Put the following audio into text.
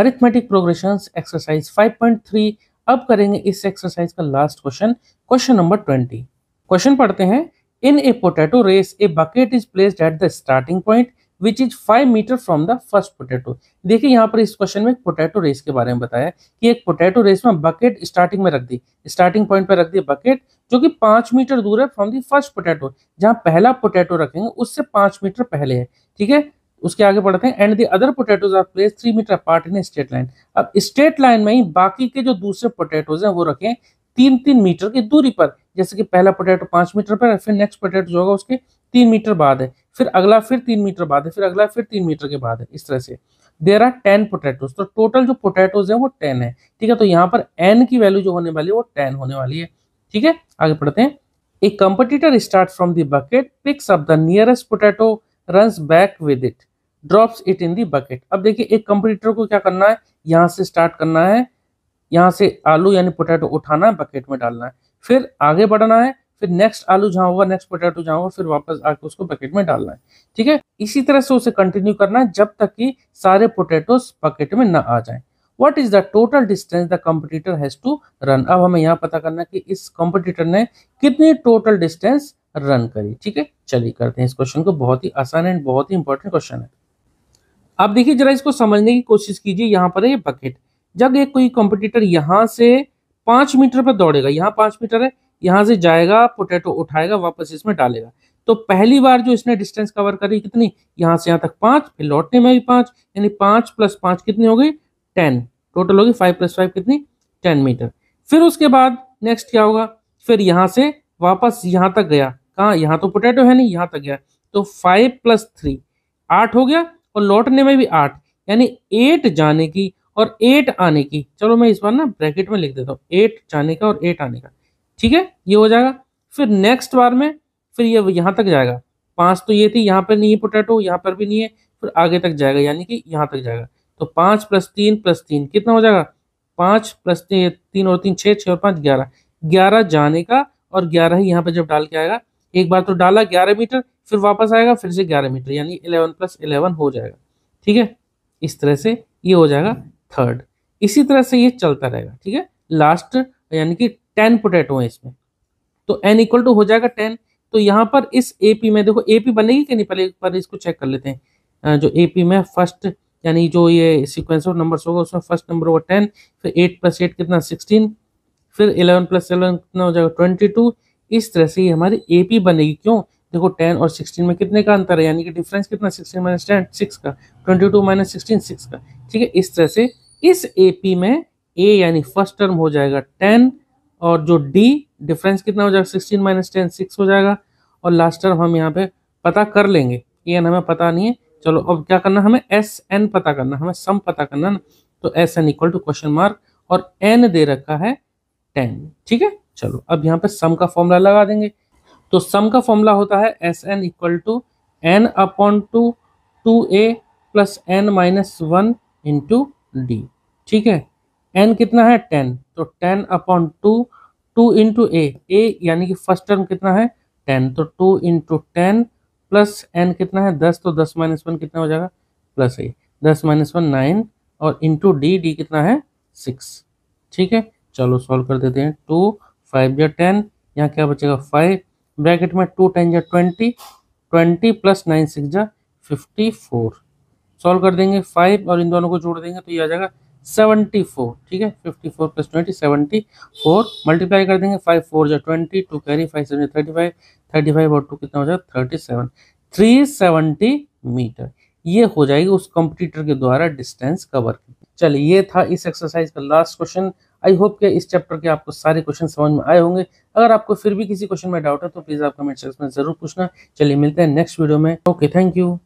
arithmetic progression exercise 5.3 अब करेंगे इस एक्सरसाइज का last question question number 20 question पढ़ते हैं in a potato race a bucket is placed at the starting point which is five metre from the first potato देखिए यहाँ पर इस क्वेश्चन में पोटैटो रेस के बारे में बताया कि एक पोटैटो रेस में बकेट स्टार्टिंग में रख दी स्टार्टिंग पॉइंट पर रख दी बकेट जो कि पांच मीटर दूर है फ्रॉम द फर्स्ट पोटैटो जहाँ पहला पोटैटो रखेंगे उससे पांच मीटर पहले है ठीक है उसके आगे पढ़ते हैं and the other are placed three metre apart in straight line अब स्ट्रेट लाइन में ही बाकी के जो दूसरे पोटेटोज हैं वो रखें तीन तीन मीटर की दूरी पर जैसे कि पहला पोटेटो पांच मीटर पर फिर नेक्स्ट पोटेटो जो होगा उसके तीन मीटर बाद है फिर अगला फिर तीन मीटर बाद है फिर अगला फिर तीन मीटर के बाद है इस तरह से देर आर टेन पोटैटोज तो टोटल जो पोटेटोज है वो टेन है ठीक है तो यहाँ पर एन की वैल्यू जो होने वाली है वो टेन होने वाली है ठीक है आगे पढ़ते हैं a competitor start from the bucket picks up the nearest potato run back with it drops it in the bucket अब देखिए एक कंप्यूटर को क्या करना है यहाँ से स्टार्ट करना है यहाँ से आलू यानी पोटैटो उठाना है बकेट में डालना है फिर आगे बढ़ना है फिर नेक्स्ट आलू जहाँ होगा नेक्स्ट पोटैटो जहाँ होगा फिर वापस आके उसको बकेट में डालना है ठीक है इसी तरह से उसे कंटिन्यू करना है जब तक कि सारे पोटैटोस बकेट में ना आ जाए what is the total distance the competitor has to run अब हमें यहाँ पता करना कि इस कॉम्पिटिटर ने कितनी टोटल डिस्टेंस रन करी ठीक है चलिए करते हैं इस क्वेश्चन को बहुत ही आसान एंड बहुत ही इंपॉर्टेंट क्वेश्चन है अब देखिए जरा इसको समझने की कोशिश कीजिए यहाँ पर है ये बकेट जब एक कोई कॉम्पिटिटर यहाँ से पांच मीटर पर दौड़ेगा यहाँ पांच मीटर है यहाँ से जाएगा पोटैटो उठाएगा वापस इसमें डालेगा तो पहली बार जो इसने डिस्टेंस कवर करी कितनी यहाँ से यहाँ तक पांच फिर लौटने में भी पांच यानी पांच प्लस पांच कितनी हो गई टेन टोटल होगी फाइव प्लस फाइव कितनी टेन मीटर फिर उसके बाद नेक्स्ट क्या होगा फिर यहाँ से वापस यहाँ तक गया कहाँ यहाँ तो पोटैटो है नहीं यहाँ तक गया तो फाइव प्लस थ्री आठ हो गया और लौटने में भी आठ यानी एट जाने की और एट आने की चलो मैं इस बार ना ब्रैकेट में लिख देता हूँ एट जाने का और एट आने का ठीक है ये हो जाएगा फिर नेक्स्ट बार में फिर ये यहाँ तक जाएगा पाँच तो ये थी यहाँ पर नहीं है पोटैटो यहाँ पर भी नहीं है फिर आगे तक जाएगा यानी कि यहाँ तक जाएगा तो पाँच प्लस तीन प्लस तीन कितना हो जाएगा पाँच प्लस तीन और तीन छः छः और पाँच ग्यारह ग्यारह जाने का और ग्यारह ही यहाँ पर जब डाल के आएगा एक बार तो डाला ग्यारह मीटर फिर वापस आएगा फिर से ग्यारह मीटर यानी इलेवन प्लस इलेवन हो जाएगा ठीक है इस तरह से ये हो जाएगा थर्ड इसी तरह से ये चलता रहेगा ठीक है लास्ट यानी कि टेन पोटैटो है इसमें तो एन इक्वल टू हो जाएगा टेन तो यहाँ पर इस ए पी में देखो ए पी बनेगी कि नहीं पहले एक बार इसको चेक कर लेते हैं जो ए पी में फर्स्ट यानी जो ये सिक्वेंस ऑफ नंबर होगा उसमें फर्स्ट नंबर होगा टेन फिर एट प्लस एट कितना सिक्सटीन फिर इलेवन प्लस इलेवन कितना हो जाएगा ट्वेंटी टू इस तरह से ये हमारी ए पी बनेगी क्यों देखो टेन और सिक्सटीन में कितने का अंतर है यानी कि डिफरेंस कितना सिक्सटीन माइनस टेन सिक्स का twenty two minus sixteen six का ठीक है इस तरह से इस ए पी में ए यानी फर्स्ट टर्म हो जाएगा टेन और जो डी डिफरेंस कितना हो जाएगा सिक्सटीन माइनस टेन सिक्स हो जाएगा और लास्ट टर्म हम यहाँ पे पता कर लेंगे ए एन हमें पता नहीं है चलो अब क्या करना हमें एस एन पता करना हमें सम पता करना ना तो S N equal to question mark और एन दे रखा है टेन ठीक है चलो अब यहाँ पे सम का फॉर्मूला लगा देंगे तो सम का फॉर्मूला होता है S N equal to N upon two two A plus N minus one into D ठीक है एन कितना है टेन तो ten upon two two into A A यानी कि फर्स्ट टर्म कितना है टेन तो two into ten plus N कितना है दस तो दस माइनस वन कितना हो जाएगा प्लस ए दस माइनस वन नाइन और इंटू डी डी कितना है सिक्स ठीक है चलो सॉल्व कर देते हैं टू फाइव या टेन यहाँ क्या बचेगा फाइव ब्रैकेट में टू टेन जा twenty twenty plus nine six जा फिफ्टी फोर सॉल्व कर देंगे फाइव और इन दोनों को जोड़ देंगे तो ये आ जाएगा सेवेंटी फोर ठीक है fifty four plus twenty seventy four multiply कर देंगे फाइव फोर जा twenty two carry five seven thirty five thirty five और टू कितना हो जाएगा thirty seven three seventy metre ये हो जाएगी उस कंप्यूटर के द्वारा डिस्टेंस कवर की चलिए ये था इस एक्सरसाइज का लास्ट क्वेश्चन आई होप के इस चैप्टर के आपको सारे क्वेश्चन समझ में आए होंगे अगर आपको फिर भी किसी क्वेश्चन में डाउट है तो प्लीज़ आप कमेंट सेक्शन में ज़रूर पूछना चलिए मिलते हैं नेक्स्ट वीडियो में ओके थैंक यू